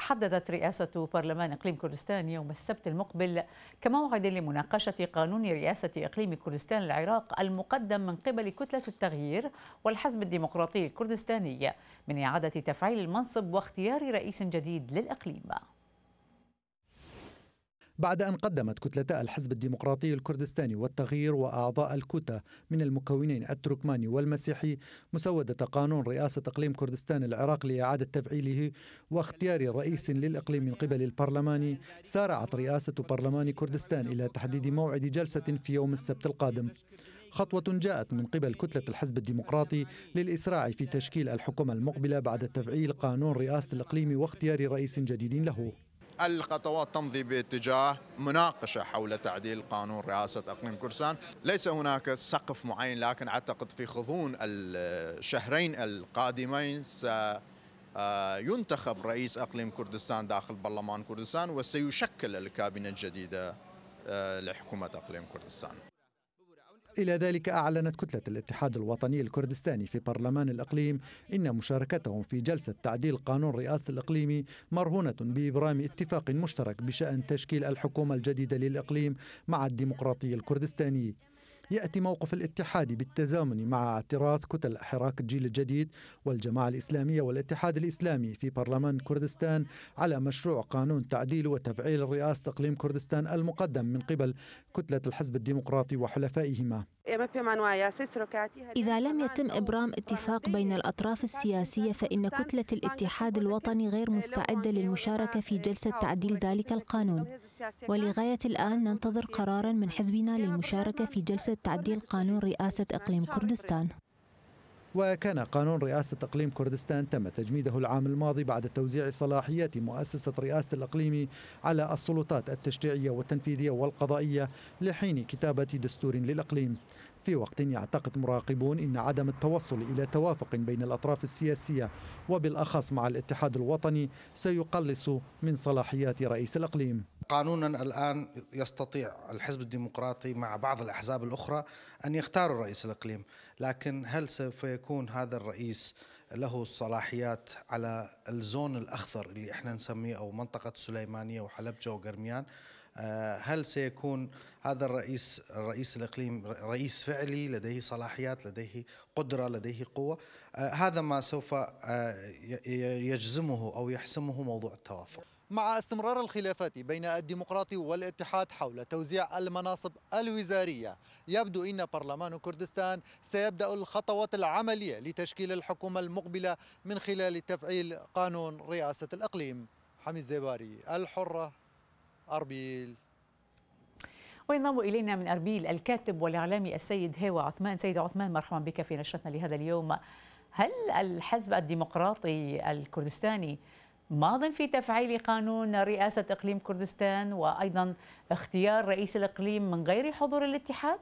حددت رئاسة برلمان إقليم كردستان يوم السبت المقبل كموعد لمناقشة قانون رئاسة إقليم كردستان العراق المقدم من قبل كتلة التغيير والحزب الديمقراطي الكردستاني من إعادة تفعيل المنصب واختيار رئيس جديد للإقليم بعد أن قدمت كتلتا الحزب الديمقراطي الكردستاني والتغيير وأعضاء الكوتا من المكونين التركماني والمسيحي مسودة قانون رئاسة إقليم كردستان العراق لإعادة تفعيله واختيار رئيس للإقليم من قبل البرلمان سارعت رئاسة برلمان كردستان إلى تحديد موعد جلسة في يوم السبت القادم خطوة جاءت من قبل كتلة الحزب الديمقراطي للإسراع في تشكيل الحكومة المقبلة بعد تفعيل قانون رئاسة الإقليم واختيار رئيس جديد له الخطوات تمضي باتجاه مناقشة حول تعديل قانون رئاسة أقليم كرسان ليس هناك سقف معين لكن أعتقد في غضون الشهرين القادمين س ينتخب رئيس اقليم كردستان داخل برلمان كردستان وسيشكل الكابينه الجديده لحكومه اقليم كردستان إلى ذلك أعلنت كتلة الاتحاد الوطني الكردستاني في برلمان الإقليم إن مشاركتهم في جلسة تعديل قانون رئاسة الإقليم مرهونة بإبرام اتفاق مشترك بشأن تشكيل الحكومة الجديدة للإقليم مع الديمقراطي الكردستاني يأتي موقف الاتحاد بالتزامن مع اعتراض كتل حراك الجيل الجديد والجماعة الإسلامية والاتحاد الإسلامي في برلمان كردستان على مشروع قانون تعديل وتفعيل رئاسة إقليم كردستان المقدم من قبل كتلة الحزب الديمقراطي وحلفائهما إذا لم يتم إبرام اتفاق بين الأطراف السياسية فإن كتلة الاتحاد الوطني غير مستعدة للمشاركة في جلسة تعديل ذلك القانون ولغاية الآن ننتظر قرارا من حزبنا للمشاركة في جلسة تعديل قانون رئاسة إقليم كردستان وكان قانون رئاسة إقليم كردستان تم تجميده العام الماضي بعد توزيع صلاحيات مؤسسة رئاسة الإقليم على السلطات التشريعية والتنفيذية والقضائية لحين كتابة دستور للإقليم في وقت يعتقد مراقبون ان عدم التوصل الى توافق بين الاطراف السياسيه وبالاخص مع الاتحاد الوطني سيقلص من صلاحيات رئيس الاقليم. قانونا الان يستطيع الحزب الديمقراطي مع بعض الاحزاب الاخرى ان يختاروا رئيس الاقليم، لكن هل سوف يكون هذا الرئيس له الصلاحيات على الزون الاخضر اللي احنا نسميه او منطقه سليمانيه وحلبجه وقرميان؟ آه، هل سيكون هذا الرئيس الرئيس الاقليم رئيس فعلي لديه صلاحيات لديه قدره لديه قوه آه، هذا ما سوف آه، يجزمه او يحسمه موضوع التوافق مع استمرار الخلافات بين الديمقراطي والاتحاد حول توزيع المناصب الوزارية يبدو أن برلمان كردستان سيبدأ الخطوات العملية لتشكيل الحكومة المقبلة من خلال تفعيل قانون رئاسة الأقليم حميد زيباري الحرة أربيل وينضم إلينا من أربيل الكاتب والإعلامي السيد هوا عثمان سيد عثمان مرحبا بك في نشرتنا لهذا اليوم هل الحزب الديمقراطي الكردستاني ماض في تفعيل قانون رئاسة إقليم كردستان وأيضا اختيار رئيس الإقليم من غير حضور الاتحاد؟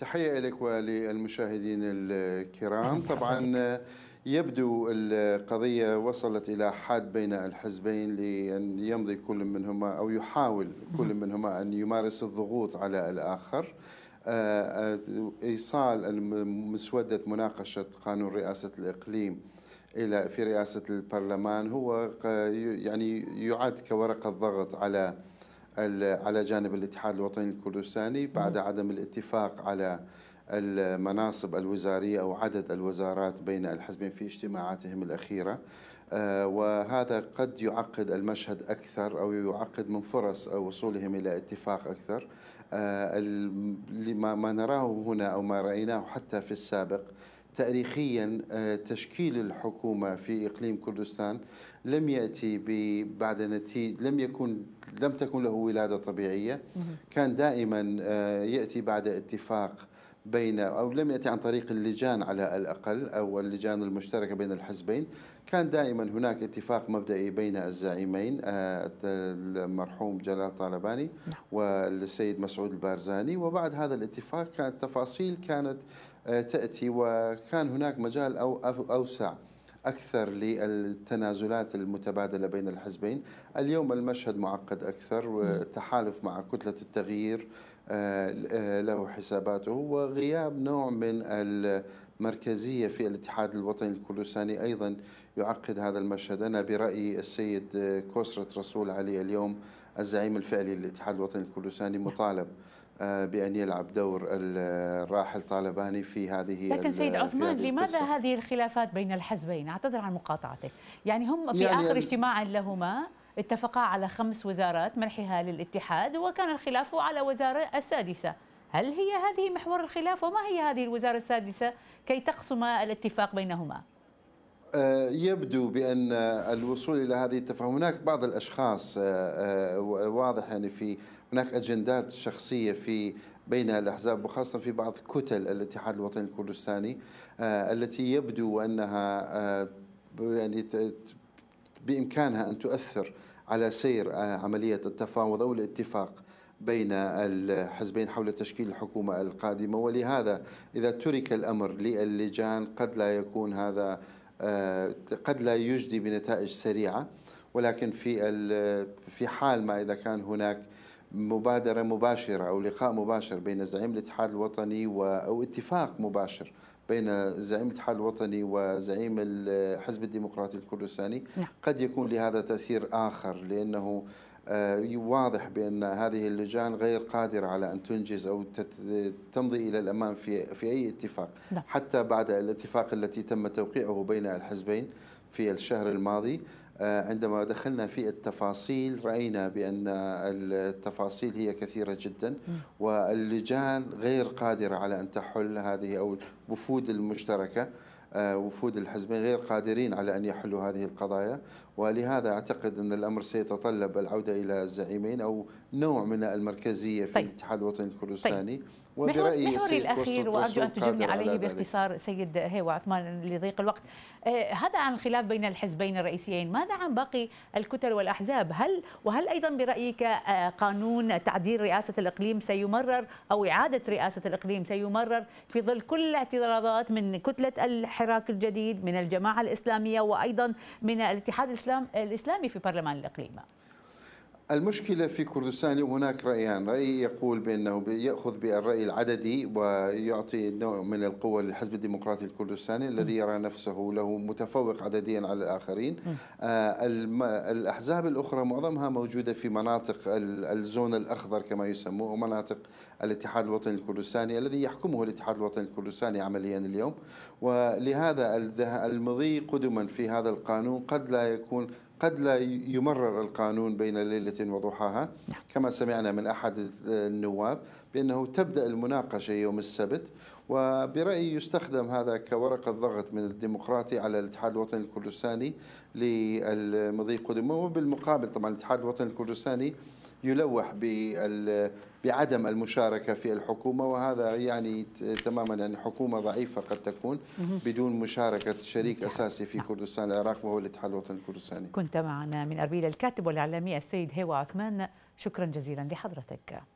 تحية لك وللمشاهدين الكرام طبعا يبدو القضية وصلت إلى حد بين الحزبين لأن يمضي كل منهما أو يحاول كل منهما أن يمارس الضغوط على الآخر آه، آه، إيصال مسودة مناقشة قانون رئاسة الإقليم إلى في رئاسة البرلمان هو يعني يعد كورقة ضغط على على جانب الاتحاد الوطني الكردستاني بعد عدم الاتفاق على المناصب الوزارية أو عدد الوزارات بين الحزبين في اجتماعاتهم الأخيرة آه، وهذا قد يعقد المشهد أكثر أو يعقد من فرص وصولهم إلى اتفاق أكثر آه، ما نراه هنا أو ما رأيناه حتى في السابق تاريخيا آه، تشكيل الحكومة في إقليم كردستان لم يأتي بعد نتيجة لم يكن لم تكن له ولادة طبيعية كان دائما يأتي بعد اتفاق بين أو لم يأتي عن طريق اللجان على الأقل أو اللجان المشتركة بين الحزبين كان دائما هناك اتفاق مبدئي بين الزعيمين آه، المرحوم جلال طالباني نعم. والسيد مسعود البارزاني وبعد هذا الاتفاق كانت تفاصيل آه، كانت تأتي وكان هناك مجال أو أوسع أكثر للتنازلات المتبادلة بين الحزبين اليوم المشهد معقد أكثر نعم. والتحالف مع كتلة التغيير آه، له حساباته وغياب نوع من المركزية في الاتحاد الوطني الكردستاني أيضا يعقد هذا المشهد أنا برأيي السيد كوسرة رسول علي اليوم الزعيم الفعلي للاتحاد الوطني الكردستاني مطالب آه، بأن يلعب دور الراحل طالباني في هذه لكن سيد عثمان لماذا هذه الخلافات بين الحزبين؟ أعتذر عن مقاطعتك يعني هم في يعني آخر يعني اجتماع لهما اتفقا على خمس وزارات منحها للاتحاد وكان الخلاف على وزارة السادسة هل هي هذه محور الخلاف وما هي هذه الوزارة السادسة كي تقسم الاتفاق بينهما؟ آه، يبدو بان الوصول الى هذه التفاهم هناك بعض الاشخاص آه، آه، واضح يعني في هناك اجندات شخصيه في بين الاحزاب وخاصه في بعض كتل الاتحاد الوطني الكردستاني التي يبدو انها يعني بإمكانها أن تؤثر على سير عملية التفاوض أو الاتفاق بين الحزبين حول تشكيل الحكومة القادمة ولهذا إذا ترك الأمر للجان قد لا يكون هذا آه، قد لا يجدي بنتائج سريعة ولكن في في حال ما إذا كان هناك مبادرة مباشرة أو لقاء مباشر بين زعيم الاتحاد الوطني أو اتفاق مباشر بين زعيم الاتحاد الوطني وزعيم الحزب الديمقراطي الكردستاني نعم. قد يكون لهذا تأثير آخر لأنه آه، واضح بأن هذه اللجان غير قادرة على أن تنجز أو تمضي إلى الأمام في, في أي اتفاق نعم. حتى بعد الاتفاق التي تم توقيعه بين الحزبين في الشهر الماضي آه، عندما دخلنا في التفاصيل رأينا بأن التفاصيل هي كثيرة جدا واللجان غير قادرة على أن تحل هذه أو الوفود المشتركة آه، وفود الحزبين غير قادرين على أن يحلوا هذه القضايا ولهذا أعتقد أن الأمر سيتطلب العودة إلى الزعيمين أو نوع من المركزية في طيب. الاتحاد الوطني الكردستاني طيب. وبرأيي محوري الأخير وأرجو أن تجبني عليه على باختصار ذلك. سيد هيو عثمان لضيق الوقت آه، هذا عن الخلاف بين الحزبين الرئيسيين ماذا عن باقي الكتل والأحزاب هل وهل أيضا برأيك آه، قانون تعديل رئاسة الإقليم سيمرر أو إعادة رئاسة الإقليم سيمرر في ظل كل الاعتراضات من كتلة الحراك الجديد من الجماعة الإسلامية وأيضا من الاتحاد الإسلامي الاسلام الاسلامي في برلمان الاقليم المشكلة في كردستان هناك رأيان رأي يقول بأنه يأخذ بالرأي العددي ويعطي نوع من القوة للحزب الديمقراطي الكردستاني الذي يرى نفسه له متفوق عدديا على الآخرين آه، الأحزاب الأخرى معظمها موجودة في مناطق الزون الأخضر كما يسموه مناطق الاتحاد الوطني الكردستاني الذي يحكمه الاتحاد الوطني الكردستاني عمليا اليوم ولهذا المضي قدما في هذا القانون قد لا يكون قد لا يمرر القانون بين ليلة وضحاها نعم. كما سمعنا من أحد النواب بأنه تبدأ المناقشة يوم السبت وبرأيي يستخدم هذا كورقة ضغط من الديمقراطي على الاتحاد الوطني الكردستاني للمضي قدمه وبالمقابل طبعا الاتحاد الوطني الكردستاني يلوح بعدم المشاركة في الحكومة وهذا يعني تماما أن يعني حكومه ضعيفة قد تكون بدون مشاركة شريك أساسي في نعم. كردستان العراق وهو الاتحاد الوطني الكردستاني كنت معنا من أربيل الكاتب والإعلامي السيد هيوا عثمان شكرا جزيلا لحضرتك